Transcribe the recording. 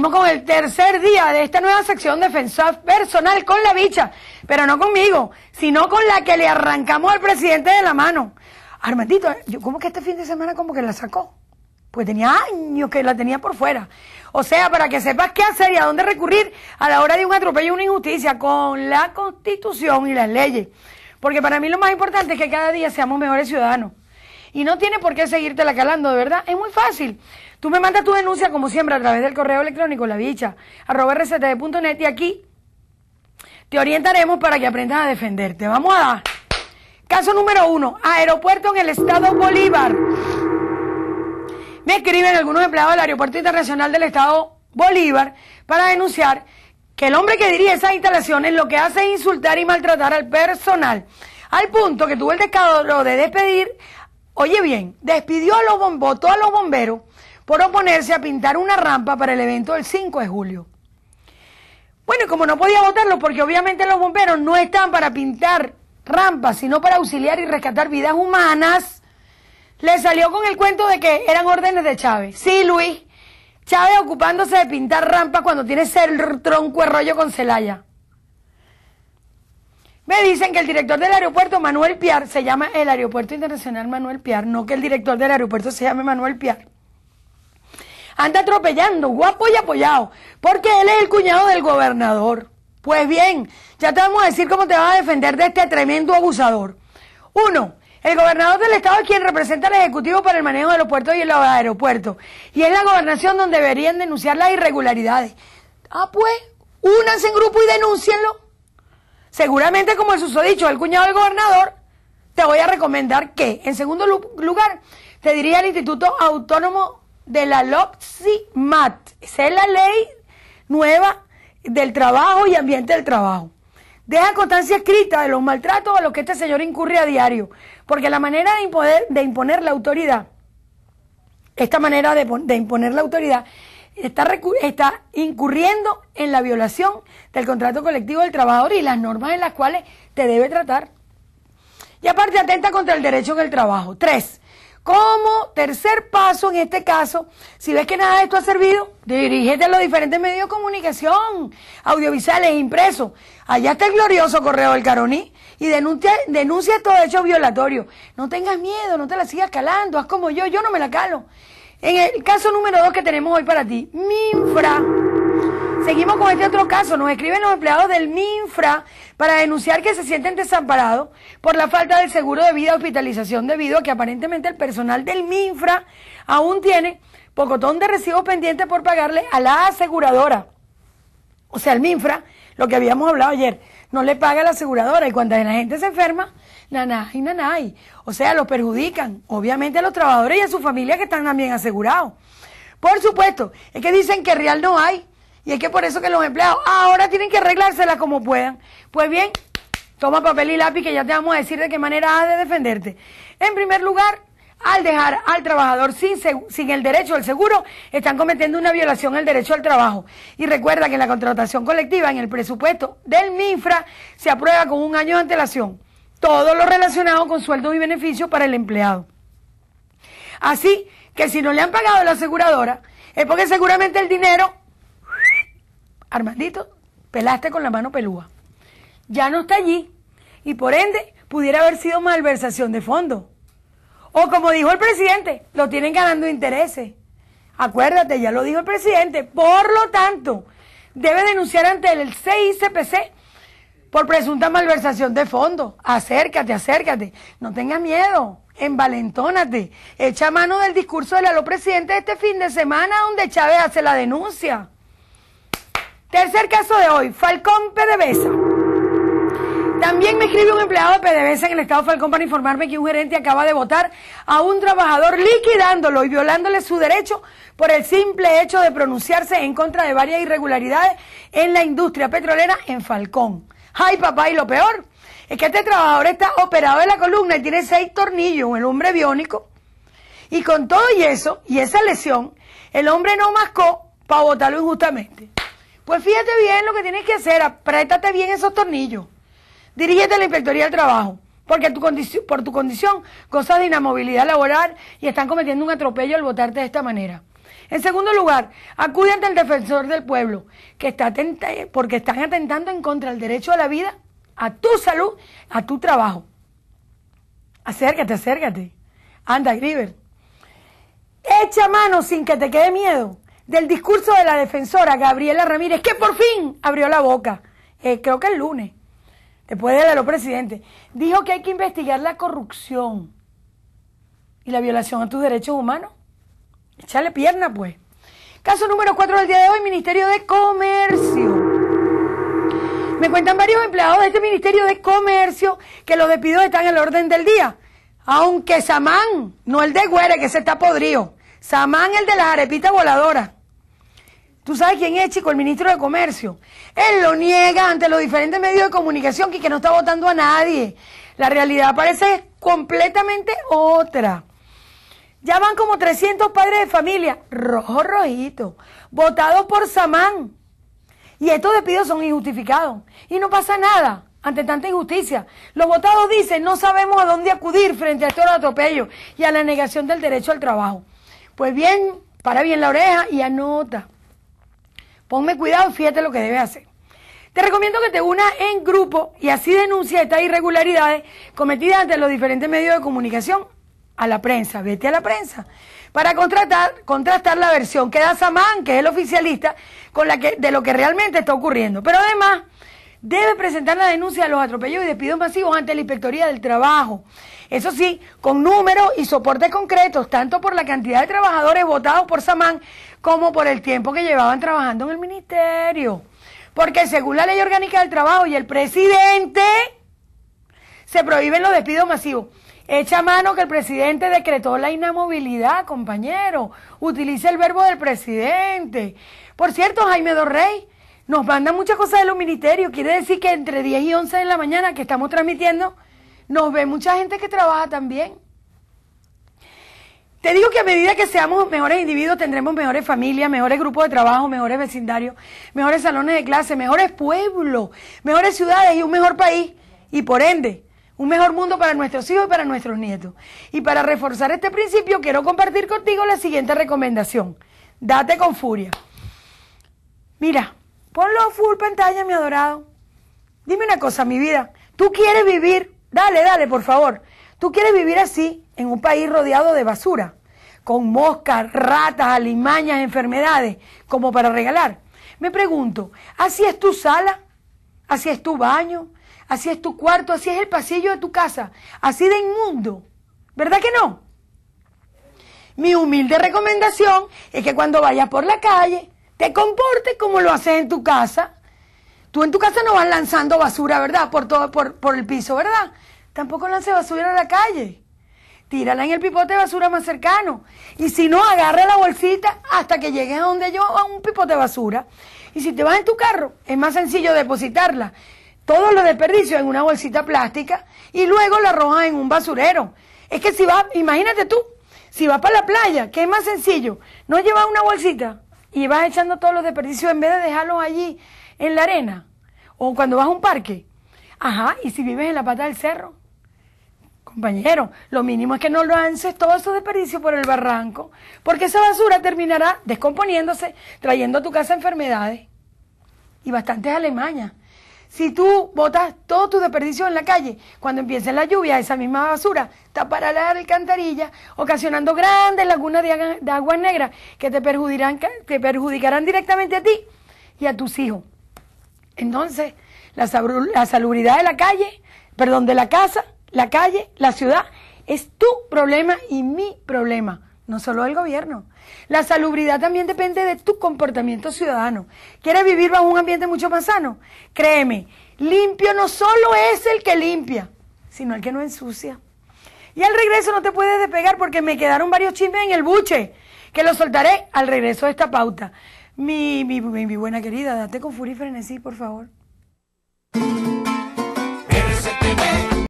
Venimos con el tercer día de esta nueva sección defensa personal con la bicha, pero no conmigo, sino con la que le arrancamos al presidente de la mano. Armandito, ¿eh? yo como que este fin de semana como que la sacó, pues tenía años que la tenía por fuera. O sea, para que sepas qué hacer y a dónde recurrir a la hora de un atropello una injusticia con la constitución y las leyes. Porque para mí lo más importante es que cada día seamos mejores ciudadanos. Y no tiene por qué seguirte la calando, de verdad. Es muy fácil. Tú me mandas tu denuncia, como siempre, a través del correo electrónico, la arroba rctv.net. Y aquí te orientaremos para que aprendas a defenderte. Vamos a dar. Caso número uno, aeropuerto en el estado Bolívar. Me escriben algunos empleados del Aeropuerto Internacional del Estado Bolívar para denunciar que el hombre que dirige esas instalaciones lo que hace es insultar y maltratar al personal, al punto que tuvo el descaro de despedir Oye bien, despidió a los, a los bomberos por oponerse a pintar una rampa para el evento del 5 de julio. Bueno, y como no podía votarlo, porque obviamente los bomberos no están para pintar rampas, sino para auxiliar y rescatar vidas humanas, le salió con el cuento de que eran órdenes de Chávez. Sí, Luis, Chávez ocupándose de pintar rampas cuando tiene ese tronco de rollo con Celaya dicen que el director del aeropuerto Manuel Piar se llama el Aeropuerto Internacional Manuel Piar, no que el director del aeropuerto se llame Manuel Piar. Anda atropellando, guapo y apoyado, porque él es el cuñado del gobernador. Pues bien, ya te vamos a decir cómo te vas a defender de este tremendo abusador. Uno, el gobernador del estado es quien representa al Ejecutivo para el manejo de los puertos y el aeropuerto. Y es la gobernación donde deberían denunciar las irregularidades. Ah, pues, únanse en grupo y denúncienlo. Seguramente, como el dicho el cuñado del gobernador, te voy a recomendar que, en segundo lugar, te diría el Instituto Autónomo de la LOPSIMAT. Esa es la ley nueva del trabajo y ambiente del trabajo. Deja constancia escrita de los maltratos a los que este señor incurre a diario, porque la manera de, imponer la autoridad, esta manera de imponer la autoridad está, está incurriendo en la violación del contrato colectivo del trabajador y las normas en las cuales te debe tratar. Y aparte atenta contra el derecho en el trabajo. Tres, como tercer paso en este caso, si ves que nada de esto ha servido, dirígete a los diferentes medios de comunicación, audiovisuales, impresos. Allá está el glorioso correo del Caroní y denuncia, denuncia todo hecho violatorio. No tengas miedo, no te la sigas calando, haz como yo, yo no me la calo. En el caso número 2 que tenemos hoy para ti, Minfra. Seguimos con este otro caso. Nos escriben los empleados del Minfra para denunciar que se sienten desamparados por la falta del seguro de vida hospitalización debido a que aparentemente el personal del Minfra aún tiene pocotón de recibos pendientes por pagarle a la aseguradora. O sea, el Minfra, lo que habíamos hablado ayer, no le paga a la aseguradora y cuando la gente se enferma, naná y o sea, lo perjudican, obviamente, a los trabajadores y a sus familias que están también asegurados. Por supuesto, es que dicen que real no hay. Y es que por eso que los empleados ahora tienen que arreglárselas como puedan. Pues bien, toma papel y lápiz que ya te vamos a decir de qué manera has de defenderte. En primer lugar, al dejar al trabajador sin, el derecho al seguro, están cometiendo una violación al derecho al trabajo. Y recuerda que la contratación colectiva, en el presupuesto del MINFRA se aprueba con un año de antelación todo lo relacionado con sueldos y beneficios para el empleado. Así que si no le han pagado la aseguradora, es porque seguramente el dinero, Armandito, pelaste con la mano pelúa. Ya no está allí y por ende pudiera haber sido malversación de fondo. O como dijo el presidente, lo tienen ganando intereses. Acuérdate, ya lo dijo el presidente. Por lo tanto, debe denunciar ante el CICPC por presunta malversación de fondos. Acércate, acércate. No tengas miedo. Envalentónate. Echa mano del discurso del LO presidente este fin de semana donde Chávez hace la denuncia. Tercer caso de hoy, Falcón PDVSA. También me escribe un empleado de PDVSA en el estado Falcón para informarme que un gerente acaba de votar a un trabajador liquidándolo y violándole su derecho por el simple hecho de pronunciarse en contra de varias irregularidades en la industria petrolera en Falcón. ¡Ay, papá! Y lo peor es que este trabajador está operado en la columna y tiene seis tornillos, el hombre biónico. Y con todo y eso, y esa lesión, el hombre no mascó para votarlo injustamente. Pues fíjate bien lo que tienes que hacer, apriétate bien esos tornillos. Dirígete a la Inspectoría del Trabajo, porque por tu condición cosas de inamovilidad laboral y están cometiendo un atropello al votarte de esta manera. En segundo lugar, acude ante el defensor del pueblo, que está porque están atentando en contra del derecho a la vida, a tu salud, a tu trabajo. Acércate, acércate. Anda, Griver. Echa mano sin que te quede miedo del discurso de la defensora Gabriela Ramírez, que por fin abrió la boca, eh, creo que el lunes, después de lo presidente. Dijo que hay que investigar la corrupción y la violación a tus derechos humanos. Echale pierna, pues. Caso número cuatro del día de hoy, Ministerio de Comercio. Me cuentan varios empleados de este Ministerio de Comercio que los despidos están en el orden del día. Aunque Samán, no el de Güere, que se está podrido. Samán, el de las arepitas voladoras. ¿Tú sabes quién es, chico? El ministro de Comercio. Él lo niega ante los diferentes medios de comunicación y que no está votando a nadie. La realidad parece completamente otra. Ya van como 300 padres de familia, rojo rojito, votados por Samán. Y estos despidos son injustificados. Y no pasa nada ante tanta injusticia. Los votados dicen, no sabemos a dónde acudir frente a estos atropellos y a la negación del derecho al trabajo. Pues bien, para bien la oreja y anota. Ponme cuidado fíjate lo que debes hacer. Te recomiendo que te unas en grupo y así denuncia estas irregularidades cometidas ante los diferentes medios de comunicación a la prensa, vete a la prensa, para contratar, contrastar la versión que da Samán, que es el oficialista, con la que, de lo que realmente está ocurriendo. Pero además, debe presentar la denuncia de los atropellos y despidos masivos ante la Inspectoría del Trabajo. Eso sí, con números y soportes concretos, tanto por la cantidad de trabajadores votados por Samán como por el tiempo que llevaban trabajando en el ministerio. Porque según la ley orgánica del trabajo y el presidente se prohíben los despidos masivos. Echa mano que el presidente decretó la inamovilidad, compañero. Utilice el verbo del presidente. Por cierto, Jaime Dorrey, nos manda muchas cosas de los ministerios. Quiere decir que entre 10 y 11 de la mañana que estamos transmitiendo, nos ve mucha gente que trabaja también. Te digo que a medida que seamos mejores individuos, tendremos mejores familias, mejores grupos de trabajo, mejores vecindarios, mejores salones de clase, mejores pueblos, mejores ciudades y un mejor país. Y por ende, un mejor mundo para nuestros hijos y para nuestros nietos. Y para reforzar este principio, quiero compartir contigo la siguiente recomendación. Date con furia. Mira, ponlo full pantalla, mi adorado. Dime una cosa, mi vida. ¿Tú quieres vivir? Dale, dale, por favor. ¿Tú quieres vivir así, en un país rodeado de basura, con moscas, ratas, alimañas, enfermedades, como para regalar? Me pregunto, ¿así es tu sala? así es tu baño, así es tu cuarto, así es el pasillo de tu casa, así de inmundo. ¿Verdad que no? Mi humilde recomendación es que cuando vayas por la calle, te comportes como lo haces en tu casa. Tú en tu casa no vas lanzando basura, ¿verdad? Por todo, por, por el piso, ¿verdad? Tampoco lances basura a la calle. Tírala en el pipote de basura más cercano. Y si no, agarra la bolsita hasta que llegues a donde yo, a un pipote de basura. Y si te vas en tu carro, es más sencillo depositarla. Todos los desperdicios en una bolsita plástica y luego la arrojas en un basurero. Es que si vas, imagínate tú, si vas para la playa, que es más sencillo, no llevas una bolsita y vas echando todos los desperdicios en vez de dejarlos allí en la arena o cuando vas a un parque. Ajá, y si vives en la pata del cerro, Compañero, lo mínimo es que no lo lances todo su desperdicio por el barranco, porque esa basura terminará descomponiéndose, trayendo a tu casa enfermedades y bastantes alemañas. Si tú botas todo tu desperdicio en la calle, cuando empiece la lluvia, esa misma basura tapará la alcantarilla, ocasionando grandes lagunas de, aguas negras que te perjudicarán, perjudicarán directamente a ti y a tus hijos. Entonces, la salubridad de la calle, perdón, de la casa, la calle, la ciudad, es tu problema y mi problema, no solo el gobierno. La salubridad también depende de tu comportamiento ciudadano. ¿Quieres vivir bajo un ambiente mucho más sano? Créeme, limpio no solo es el que limpia, sino el que no ensucia. Y al regreso no te puedes despegar porque me quedaron varios chismes en el buche, que los soltaré al regreso de esta pauta. Mi, mi, mi buena querida, date con furia y frenesí, por favor.